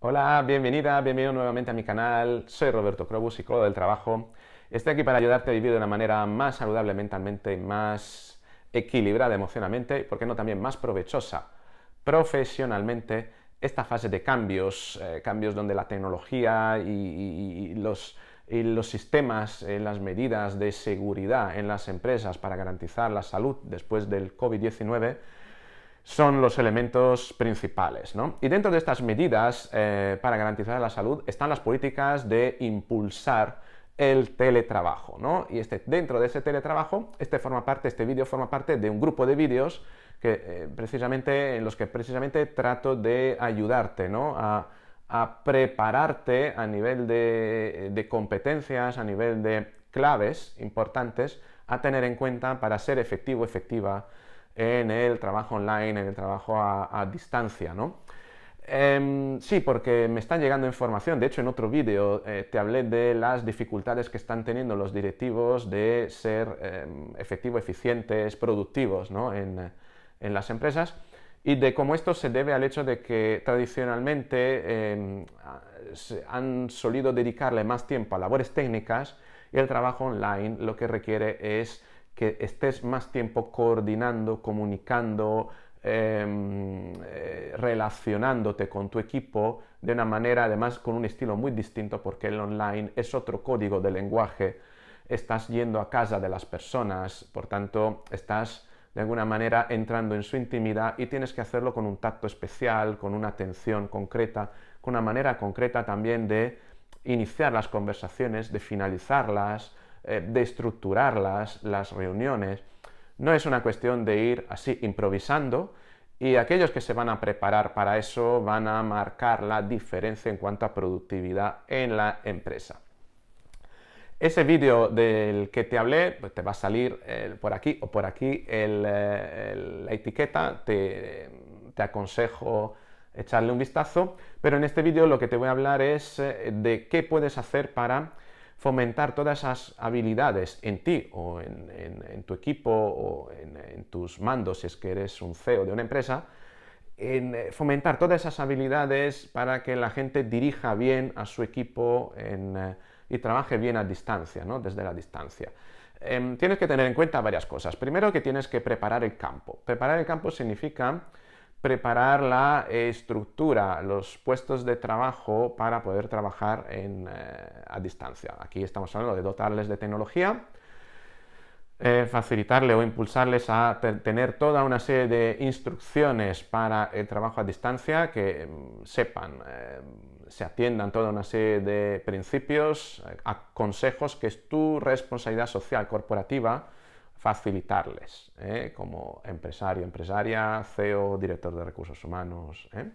Hola, bienvenida, bienvenido nuevamente a mi canal. Soy Roberto Crobus, psicólogo del trabajo. Estoy aquí para ayudarte a vivir de una manera más saludable mentalmente, más equilibrada emocionalmente y, por qué no, también más provechosa profesionalmente esta fase de cambios, eh, cambios donde la tecnología y, los, sistemas, eh, las medidas de seguridad en las empresas para garantizar la salud después del COVID-19 son los elementos principales. Y dentro de estas medidas eh, para garantizar la salud están las políticas de impulsar el teletrabajo. Y este, dentro de ese teletrabajo, este, forma parte, este vídeo forma parte de un grupo de vídeos que, eh, precisamente, en los que precisamente trato de ayudarte a, prepararte a nivel de, de competencias, a nivel de claves importantes a tener en cuenta para ser efectivo, efectiva en el trabajo online, en el trabajo a, distancia, ¿no? Em, sí, porque me están llegando información. De hecho, en otro vídeo eh, te hablé de las dificultades que están teniendo los directivos de ser eh, em, efectivos, eficientes, productivos ¿no? en, en, las empresas y de cómo esto se debe al hecho de que tradicionalmente em, han solido dedicarle más tiempo a labores técnicas y el trabajo online lo que requiere es que estés más tiempo coordinando, comunicando, em, eh, relacionándote con tu equipo de una manera, además, con un estilo muy distinto, porque el online es otro código de lenguaje. Estás yendo a casa de las personas, por tanto, estás de alguna manera entrando en su intimidad y tienes que hacerlo con un tacto especial, con una atención concreta, con una manera concreta también de iniciar las conversaciones, de finalizarlas, eh, de estructurar las, reuniones. No es una cuestión de ir así improvisando y aquellos que se van a preparar para eso van a marcar la diferencia en cuanto a productividad en la empresa. Ese vídeo del que te hablé, pues, te va a salir eh, por aquí o por aquí eh, la etiqueta, te, aconsejo echarle un vistazo, pero en este vídeo lo que te voy a hablar es de qué puedes hacer para fomentar todas esas habilidades en ti o en, tu equipo o en, tus mandos, si es que eres un CEO de una empresa, en eh, fomentar todas esas habilidades para que la gente dirija bien a su equipo eh, y trabaje bien a distancia, ¿no? desde la distancia. Em, tienes que tener en cuenta varias cosas. Primero que tienes que preparar el campo. Preparar el campo significa preparar la estructura, los puestos de trabajo para poder trabajar en, eh, a distancia. Aquí estamos hablando de dotarles de tecnología, eh, facilitarle o impulsarles a tener toda una serie de instrucciones para el trabajo a distancia, que em, sepan, em, se atiendan toda una serie de principios, eh, a consejos que es tu responsabilidad social corporativa facilitarles ¿eh? como empresario, empresaria, CEO, director de recursos humanos. ¿eh?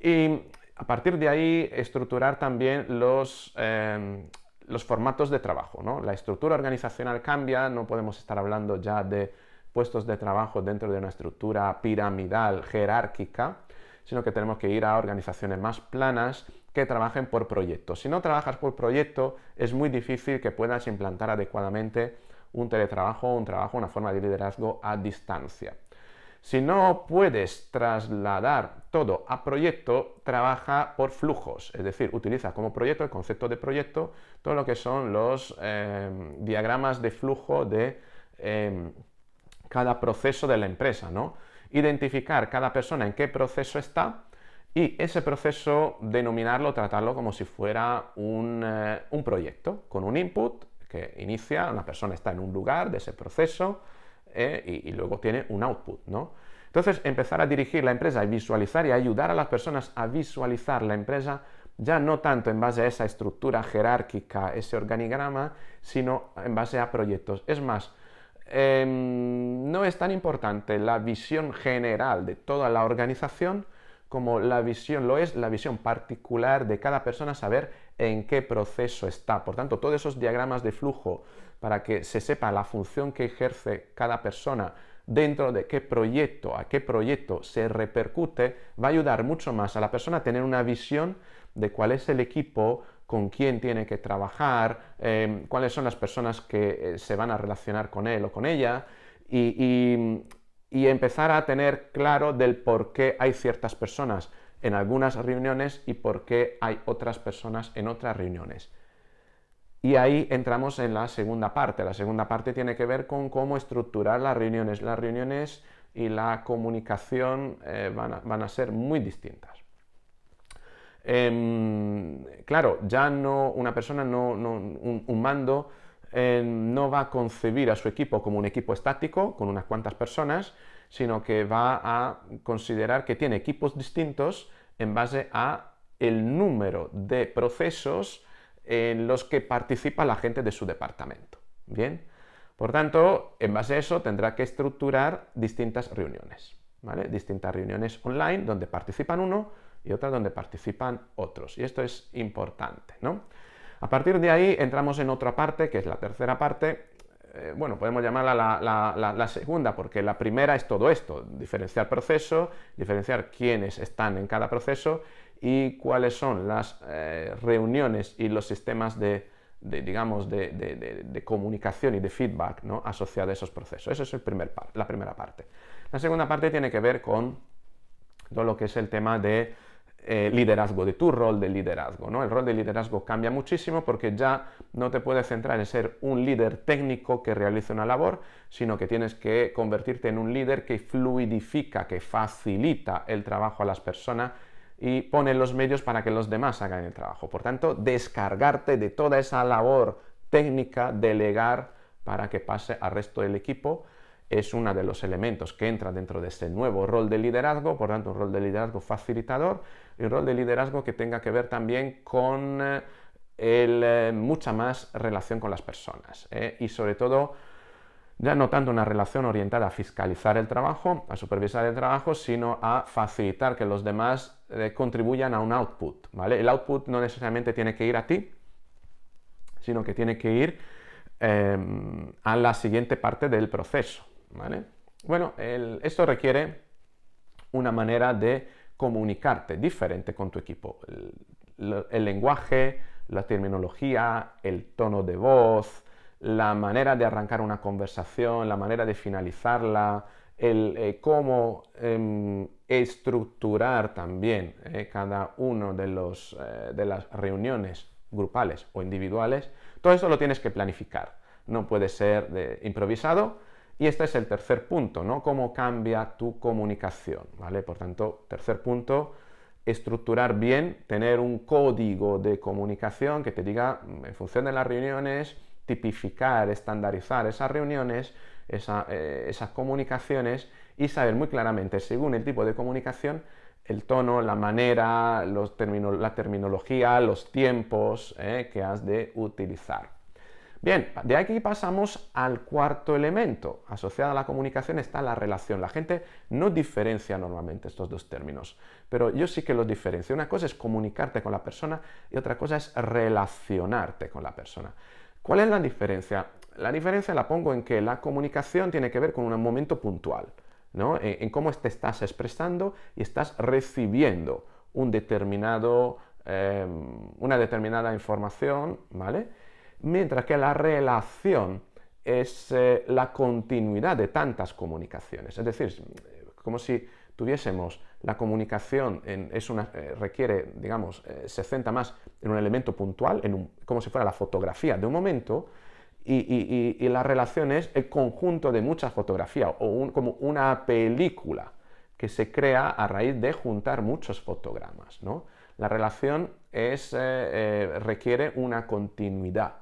Y a partir de ahí estructurar también los, em, los formatos de trabajo. ¿no? La estructura organizacional cambia, no podemos estar hablando ya de puestos de trabajo dentro de una estructura piramidal, jerárquica, sino que tenemos que ir a organizaciones más planas que trabajen por proyecto. Si no trabajas por proyecto, es muy difícil que puedas implantar adecuadamente un teletrabajo, un trabajo, una forma de liderazgo a distancia. Si no puedes trasladar todo a proyecto, trabaja por flujos, es decir, utiliza como proyecto el concepto de proyecto, todo lo que son los em, diagramas de flujo de em, cada proceso de la empresa, ¿no? Identificar cada persona en qué proceso está y ese proceso denominarlo, tratarlo como si fuera un eh, proyecto, con un input, que inicia, una persona está en un lugar de ese proceso eh, y, luego tiene un output, ¿no? Entonces, empezar a dirigir la empresa y visualizar y ayudar a las personas a visualizar la empresa ya no tanto en base a esa estructura jerárquica, ese organigrama, sino en base a proyectos. Es más, em, no es tan importante la visión general de toda la organización como la visión, lo es la visión particular de cada persona, saber en qué proceso está. Por tanto, todos esos diagramas de flujo para que se sepa la función que ejerce cada persona dentro de qué proyecto, a qué proyecto se repercute, va a ayudar mucho más a la persona a tener una visión de cuál es el equipo, con quién tiene que trabajar, em, cuáles son las personas que eh, se van a relacionar con él o con ella y empezar a tener claro del por qué hay ciertas personas en algunas reuniones y por qué hay otras personas en otras reuniones. Y ahí entramos en la segunda parte. La segunda parte tiene que ver con cómo estructurar las reuniones. Las reuniones y la comunicación eh, van, a, ser muy distintas. Em, claro, ya no una persona, no, un, mando, em, no va a concebir a su equipo como un equipo estático, con unas cuantas personas, sino que va a considerar que tiene equipos distintos en base a el número de procesos en los que participa la gente de su departamento. Bien, por tanto, en base a eso tendrá que estructurar distintas reuniones, ¿vale? Distintas reuniones online donde participan uno y otras donde participan otros. Y esto es importante, ¿no? A partir de ahí entramos en otra parte, que es la tercera parte, eh, bueno, podemos llamarla la, segunda, porque la primera es todo esto, diferenciar proceso, diferenciar quiénes están en cada proceso y cuáles son las eh, reuniones y los sistemas de, digamos, de, comunicación y de feedback ¿no? asociados a esos procesos. Esa es la primera parte. La segunda parte tiene que ver con todo lo que es el tema de eh, liderazgo, de tu rol de liderazgo. ¿no? El rol de liderazgo cambia muchísimo porque ya no te puedes centrar en ser un líder técnico que realiza una labor, sino que tienes que convertirte en un líder que fluidifica, que facilita el trabajo a las personas y pone los medios para que los demás hagan el trabajo. Por tanto, descargarte de toda esa labor técnica, delegar para que pase al resto del equipo es uno de los elementos que entra dentro de este nuevo rol de liderazgo, por tanto un rol de liderazgo facilitador y un rol de liderazgo que tenga que ver también con eh, eh, mucha más relación con las personas eh, y sobre todo ya no tanto una relación orientada a fiscalizar el trabajo, a supervisar el trabajo, sino a facilitar que los demás contribuyan a un output. ¿vale? El output no necesariamente tiene que ir a ti, sino que tiene que ir em, a la siguiente parte del proceso. ¿vale? Bueno, esto requiere una manera de comunicarte diferente con tu equipo. El, lenguaje, la terminología, el tono de voz, la manera de arrancar una conversación, la manera de finalizarla, el eh, cómo em, estructurar también eh, cada uno eh, de, las reuniones grupales o individuales, todo eso lo tienes que planificar. No puede ser de, improvisado, y este es el tercer punto, ¿no? Cómo cambia tu comunicación, ¿vale? Por tanto, tercer punto, estructurar bien, tener un código de comunicación que te diga, mm, en función de las reuniones, tipificar, estandarizar esas reuniones, eh, esas comunicaciones y saber muy claramente, según el tipo de comunicación, el tono, la manera, la terminología, los tiempos eh, que has de utilizar. Bien, de aquí pasamos al cuarto elemento. Asociada a la comunicación está la relación. La gente no diferencia normalmente estos dos términos, pero yo sí que los diferencio. Una cosa es comunicarte con la persona y otra cosa es relacionarte con la persona. ¿Cuál es la diferencia? La diferencia la pongo en que la comunicación tiene que ver con un momento puntual, ¿no? E, en, cómo te estás expresando y estás recibiendo un determinado, em, una determinada información, ¿vale? mientras que la relación es eh, la continuidad de tantas comunicaciones. Es decir, eh, como si tuviésemos la comunicación es una, eh, requiere, digamos, se centra más en un elemento puntual, en como si fuera la fotografía de un momento, y, la relación es el conjunto de muchas fotografías, o como una película que se crea a raíz de juntar muchos fotogramas. La relación es, requiere una continuidad.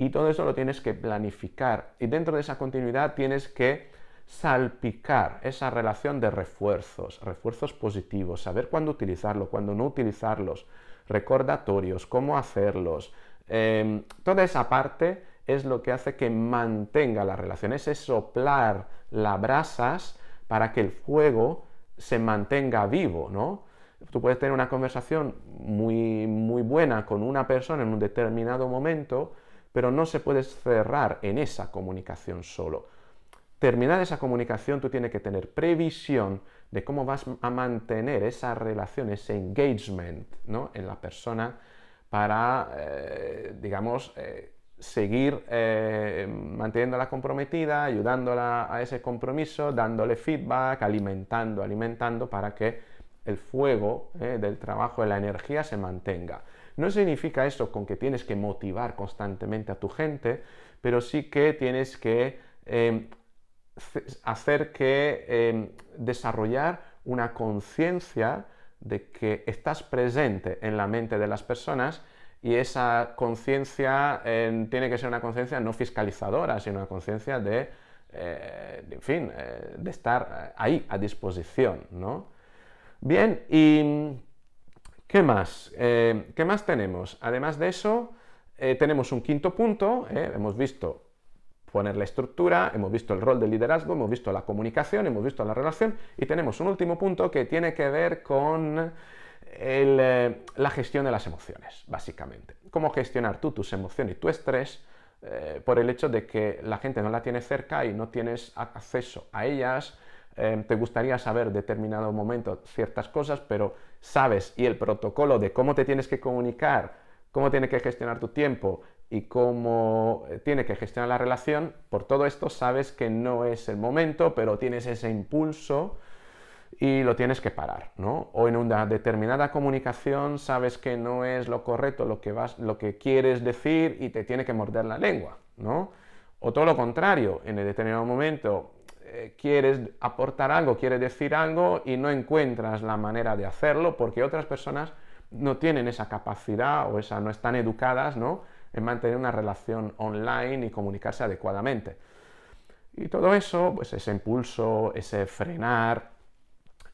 Y todo eso lo tienes que planificar. Y dentro de esa continuidad tienes que salpicar esa relación de refuerzos, refuerzos positivos, saber cuándo utilizarlo, cuándo no utilizarlos, recordatorios, cómo hacerlos. Em, toda esa parte es lo que hace que mantenga la relación, es soplar las brasas para que el fuego se mantenga vivo, ¿no? Tú puedes tener una conversación muy, muy buena con una persona en un determinado momento, pero no se puede cerrar en esa comunicación solo. Terminar esa comunicación, tú tienes que tener previsión de cómo vas a mantener esa relación, ese engagement ¿no? en la persona para, eh, digamos, eh, seguir eh, manteniéndola comprometida, ayudándola a ese compromiso, dándole feedback, alimentando, alimentando para que el fuego del trabajo, de la energía se mantenga. No significa eso con que tienes que motivar constantemente a tu gente, pero sí que tienes que em, hacer que em, desarrollar una conciencia de que estás presente en la mente de las personas y esa conciencia em, tiene que ser una conciencia no fiscalizadora, sino una conciencia de, eh, en fin, eh, de estar eh, ahí a disposición, ¿no? Bien, y ¿Qué más? Eh, ¿Qué más tenemos? Además de eso, eh, tenemos un quinto punto, eh, hemos visto poner la estructura, hemos visto el rol del liderazgo, hemos visto la comunicación, hemos visto la relación y tenemos un último punto que tiene que ver con la gestión de las emociones, básicamente. Cómo gestionar tú tus emociones y tu estrés por el hecho de que la gente no la tiene cerca y no tienes acceso a ellas, eh, te gustaría saber determinado momento ciertas cosas, pero sabes y el protocolo de cómo te tienes que comunicar, cómo tiene que gestionar tu tiempo y cómo eh, tiene que gestionar la relación, por todo esto sabes que no es el momento, pero tienes ese impulso y lo tienes que parar, ¿no? O en una determinada comunicación sabes que no es lo correcto lo que, vas, lo que quieres decir y te tiene que morder la lengua, ¿no? O todo lo contrario, en el determinado momento eh, quieres aportar algo, quieres decir algo y no encuentras la manera de hacerlo porque otras personas no tienen esa capacidad o esa, no están educadas ¿no? en mantener una relación online y comunicarse adecuadamente. Y todo eso, pues ese impulso, ese frenar,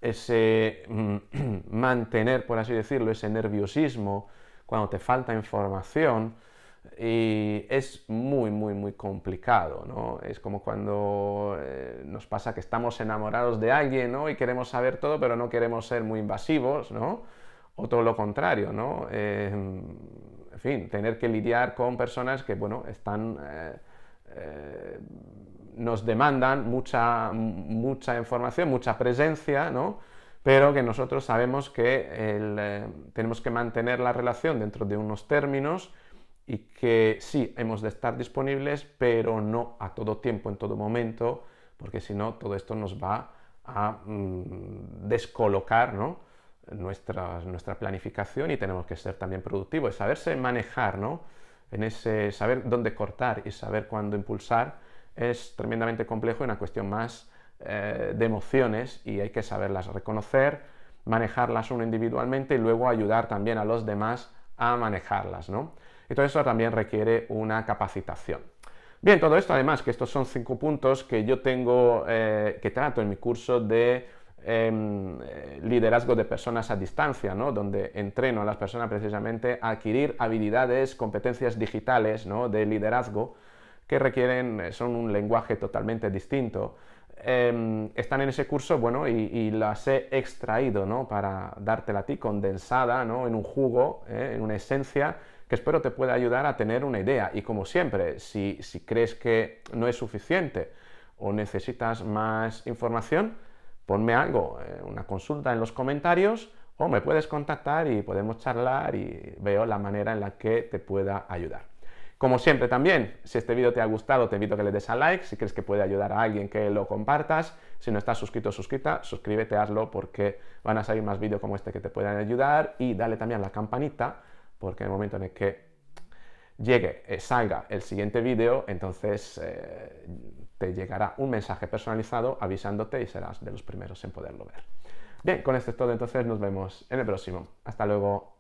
ese mm, mantener, por así decirlo, ese nerviosismo, cuando te falta información, y es muy, muy, muy complicado, ¿no? Es como cuando eh, nos pasa que estamos enamorados de alguien, ¿no? Y queremos saber todo, pero no queremos ser muy invasivos, ¿no? O todo lo contrario, ¿no? Em, en fin, tener que lidiar con personas que, bueno, están... Eh, eh, nos demandan mucha, información, mucha presencia, ¿no? pero que nosotros sabemos que tenemos que mantener la relación dentro de unos términos y que sí, hemos de estar disponibles, pero no a todo tiempo, en todo momento, porque si no, todo esto nos va a mm, descolocar nuestra, planificación y tenemos que ser también productivos saberse manejar, en ese saber dónde cortar y saber cuándo impulsar es tremendamente complejo y una cuestión más eh, de emociones y hay que saberlas reconocer, manejarlas uno individualmente y luego ayudar también a los demás a manejarlas y todo eso también requiere una capacitación. Bien, todo esto además, que estos son cinco puntos que yo tengo, eh, que trato en mi curso de em, eh, liderazgo de personas a distancia, donde entreno a las personas precisamente a adquirir habilidades, competencias digitales de liderazgo que requieren, eh, son un lenguaje totalmente distinto. Em, están en ese curso, bueno, y, las he extraído, ¿no? Para dártela a ti condensada, ¿no? En un jugo, en una esencia que espero te pueda ayudar a tener una idea. Y como siempre, si, si crees que no es suficiente o necesitas más información, ponme algo, eh, una consulta en los comentarios o me puedes contactar y podemos charlar y veo la manera en la que te pueda ayudar. Como siempre también, si este vídeo te ha gustado, te invito a que le des a like, si crees que puede ayudar a alguien que lo compartas, si no estás suscrito o suscrita, suscríbete, hazlo porque van a salir más vídeos como este que te puedan ayudar y dale también la campanita porque en el momento en el que llegue, eh, salga el siguiente vídeo, entonces eh, te llegará un mensaje personalizado avisándote y serás de los primeros en poderlo ver. Bien, con esto es todo, entonces nos vemos en el próximo. Hasta luego.